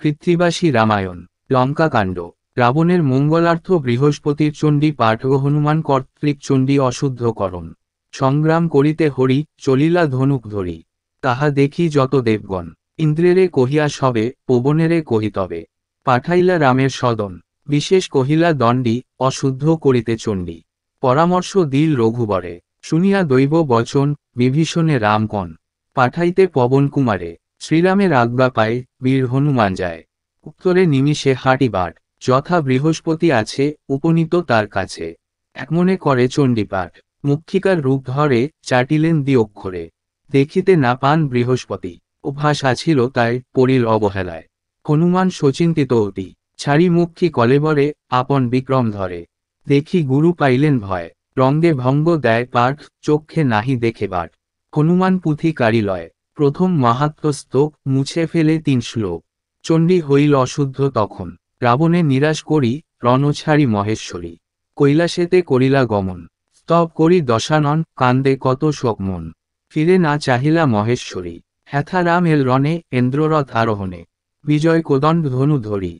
পিতৃবাসী রামায়ণ লঙ্কাকাণ্ড রাবণের মঙ্গলার্থ বৃহস্পতির চণ্ডী পাঠ হনুমান কর্তৃক চণ্ডী অশুদ্ধকরণ সংগ্রাম করিতে হরি চলিলা ধনুক ধরি তাহা দেখি যত দেবগণ ইন্দ্রেরে কহিয়া সবে পবনেরে কহিতবে পাঠাইলা রামের সদন বিশেষ কহিলা দণ্ডী অশুদ্ধ করিতে চণ্ডী পরামর্শ দিল রঘুবরে শুনিয়া দৈব বচন বিভীষণে রামকণ পাঠাইতে পবন কুমারে শ্রীরামের আজ্ঞা পায় বীর হনুমান যায় উত্তরে নিমিষে বাট যথা বৃহস্পতি আছে উপনীত তার কাছে একমনে করে চণ্ডীপাঠ মুক্ষিকার রূপ ধরে চাটিলেন দি অক্ষরে দেখিতে না পান বৃহস্পতি অভ্যাস আছিল তাই পরিল অবহেলায় হনুমান সচিন্তিত অতি ছাড়ি মুক্ষি কলেবরে আপন বিক্রম ধরে দেখি গুরু পাইলেন ভয় রঙ্গে ভঙ্গ দেয় পাঠ চক্ষে নাহি দেখে বাট হনুমান পুঁথি কারিলয় প্রথম মাহাত্ম মুছে ফেলে তিন শ্লোক চণ্ডী হইল অশুদ্ধ তখন রাবণে নিরাশ করি রণছাড়ি মহেশ্বরী কৈলাসেতে করিলা গমন স্তব করি দশানন কান্দে কত শোকমন ফিরে না চাহিলা মহেশ্বরী হ্যাথা রাম এল রণে ইন্দ্ররথ আরোহণে বিজয় কোদণ্ড ধনু ধরি